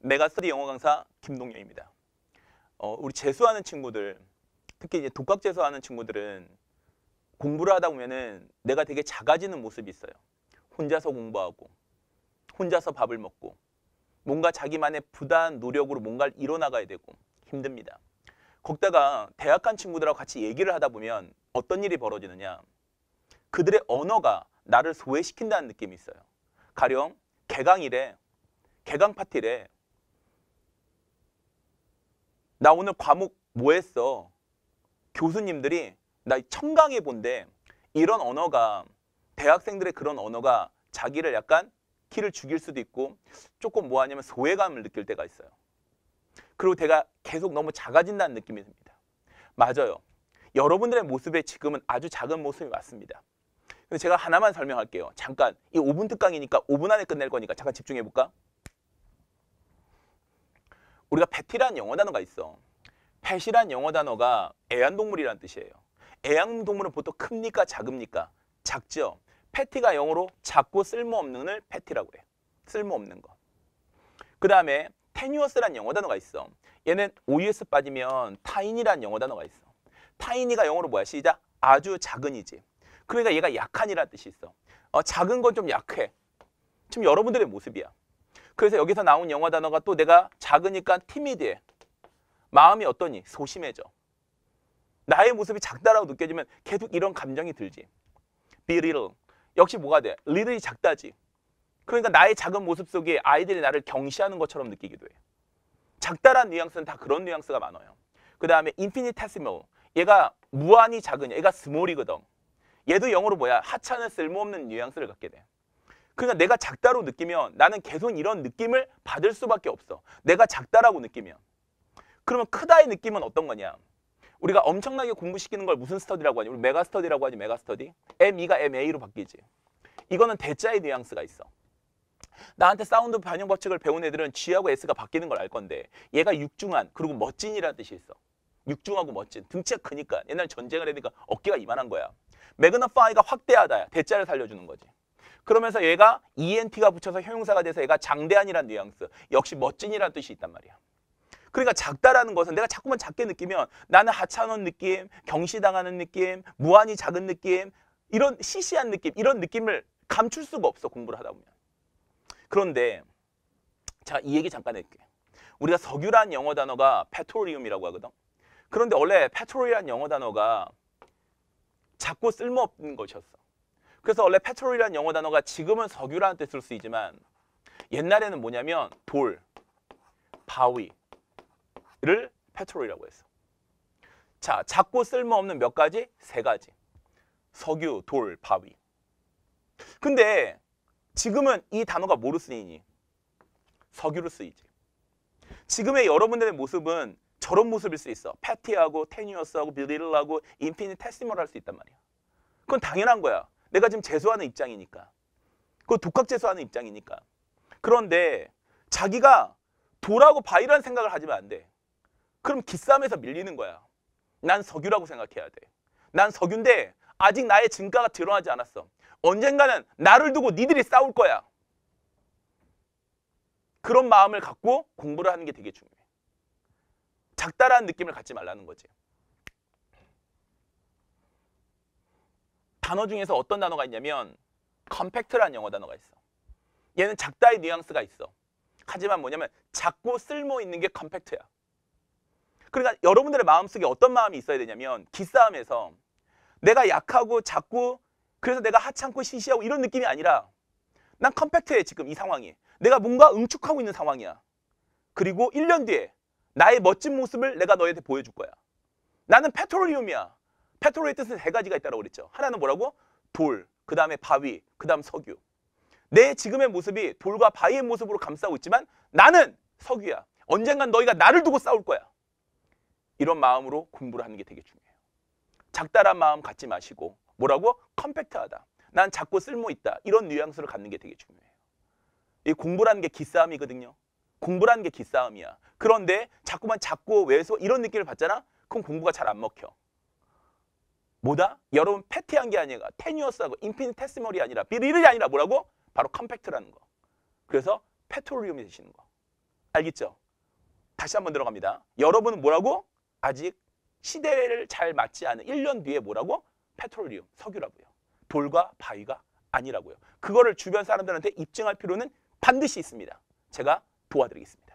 메가스리 영어 강사 김동영입니다. 어, 우리 재수하는 친구들, 특히 이제 독학 재수하는 친구들은 공부를 하다 보면은 내가 되게 작아지는 모습이 있어요. 혼자서 공부하고, 혼자서 밥을 먹고, 뭔가 자기만의 부단 노력으로 뭔가를 이뤄나가야 되고 힘듭니다. 거다가 대학 간 친구들하고 같이 얘기를 하다 보면 어떤 일이 벌어지느냐. 그들의 언어가 나를 소외시킨다는 느낌이 있어요. 가령 개강일에, 개강 파티래 나 오늘 과목 뭐 했어? 교수님들이 나 청강해 본데 이런 언어가 대학생들의 그런 언어가 자기를 약간 키를 죽일 수도 있고 조금 뭐하냐면 소외감을 느낄 때가 있어요. 그리고 제가 계속 너무 작아진다는 느낌이 듭니다. 맞아요. 여러분들의 모습에 지금은 아주 작은 모습이 맞습니다. 근데 제가 하나만 설명할게요. 잠깐 이 5분 특강이니까 5분 안에 끝낼 거니까 잠깐 집중해볼까? 우리가 패티란 영어 단어가 있어. 펫이란 영어 단어가 애완동물이란 뜻이에요. 애완동물은 보통 큽니까 작습니까? 작죠. 패티가 영어로 작고 쓸모없는을 패티라고 해요. 쓸모없는 거. 그 다음에 테뉴어스란 영어 단어가 있어. 얘는 OUS 빠지면 타인이란 영어 단어가 있어. 타인이가 영어로 뭐야? 시작. 아주 작은이지. 그러니까 얘가 약한이란 뜻이 있어. 어, 작은 건 좀 약해. 지금 여러분들의 모습이야. 그래서 여기서 나온 영어 단어가 또 내가 작으니까 티미드해. 마음이 어떠니? 소심해져. 나의 모습이 작다라고 느껴지면 계속 이런 감정이 들지. be little. 역시 뭐가 돼? little이 작다지. 그러니까 나의 작은 모습 속에 아이들이 나를 경시하는 것처럼 느끼기도 해. 작다란 뉘앙스는 다 그런 뉘앙스가 많아요. 그 다음에 infinitesimal. 얘가 무한히 작은, 얘가 스몰이거든. 얘도 영어로 뭐야? 하찮은 쓸모없는 뉘앙스를 갖게 돼. 그러니까 내가 작다로 느끼면 나는 계속 이런 느낌을 받을 수밖에 없어. 내가 작다라고 느끼면. 그러면 크다의 느낌은 어떤 거냐. 우리가 엄청나게 공부시키는 걸 무슨 스터디라고 하지? 우리 메가 스터디라고 하지, 메가 스터디. ME가 MA로 바뀌지. 이거는 대자의 뉘앙스가 있어. 나한테 사운드 반영 법칙을 배운 애들은 G하고 S가 바뀌는 걸 알 건데 얘가 육중한, 그리고 멋진이라는 뜻이 있어. 육중하고 멋진. 등치가 크니까. 옛날 전쟁을 해니까 어깨가 이만한 거야. 매그너파이가 확대하다. 대자를 살려주는 거지. 그러면서 얘가 ent가 붙여서 형용사가 돼서 얘가 장대한이란 뉘앙스 역시 멋진이란 뜻이 있단 말이야. 그러니까 작다라는 것은 내가 자꾸만 작게 느끼면 나는 하찮은 느낌, 경시당하는 느낌, 무한히 작은 느낌, 이런 시시한 느낌, 이런 느낌을 감출 수가 없어 공부를 하다 보면. 그런데 자, 이 얘기 잠깐 해줄게. 우리가 석유란 영어 단어가 페트로리움이라고 하거든. 그런데 원래 페트롤이란 영어 단어가 작고 쓸모없는 것이었어. 그래서 원래 페트롤이라는 영어 단어가 지금은 석유라는 뜻으로 쓰이지만 옛날에는 뭐냐면 돌, 바위를 페트롤이라고 했어. 자, 작고 쓸모없는 몇 가지? 세 가지. 석유, 돌, 바위. 근데 지금은 이 단어가 뭐로 쓰이니? 석유로 쓰이지. 지금의 여러분들의 모습은 저런 모습일 수 있어. 패티하고 테니어스하고 빌리를하고 인피니테시멀 할수 있단 말이야. 그건 당연한 거야. 내가 지금 재수하는 입장이니까. 그 독학 재수하는 입장이니까. 그런데 자기가 도라고 바위라는 생각을 하지면 안 돼. 그럼 기싸움에서 밀리는 거야. 난 석유라고 생각해야 돼. 난 석유인데 아직 나의 증가가 드러나지 않았어. 언젠가는 나를 두고 니들이 싸울 거야. 그런 마음을 갖고 공부를 하는 게 되게 중요해. 작다라는 느낌을 갖지 말라는 거지. 단어 중에서 어떤 단어가 있냐면 컴팩트라는 영어 단어가 있어. 얘는 작다의 뉘앙스가 있어. 하지만 뭐냐면 작고 쓸모 있는 게 컴팩트야. 그러니까 여러분들의 마음속에 어떤 마음이 있어야 되냐면 기싸움에서 내가 약하고 작고 그래서 내가 하찮고 시시하고 이런 느낌이 아니라 난 컴팩트해 지금 이 상황이. 내가 뭔가 응축하고 있는 상황이야. 그리고 1년 뒤에 나의 멋진 모습을 내가 너희한테 보여줄 거야. 나는 페트롤리움이야. 페트로의 뜻은 세 가지가 있다고 그랬죠. 하나는 뭐라고? 돌, 그 다음에 바위, 그 다음 석유. 내 지금의 모습이 돌과 바위의 모습으로 감싸고 있지만 나는 석유야. 언젠간 너희가 나를 두고 싸울 거야. 이런 마음으로 공부를 하는 게 되게 중요해요. 작다란 마음 갖지 마시고 뭐라고? 컴팩트하다. 난 작고 쓸모있다. 이런 뉘앙스를 갖는 게 되게 중요해요. 이 공부라는 게 기싸움이거든요. 공부라는 게 기싸움이야. 그런데 자꾸만 작고 왜소 이런 느낌을 받잖아? 그럼 공부가 잘 안 먹혀. 뭐다? 여러분 패티한 게 아니라 테니어스하고 인피니테스멀이 아니라 비리이 아니라 뭐라고? 바로 컴팩트라는 거. 그래서 페트롤리움이 되시는 거. 알겠죠? 다시 한번 들어갑니다. 여러분은 뭐라고? 아직 시대를 잘 맞지 않은 1년 뒤에 뭐라고? 페트롤리움, 석유라고요. 돌과 바위가 아니라고요. 그거를 주변 사람들한테 입증할 필요는 반드시 있습니다. 제가 도와드리겠습니다.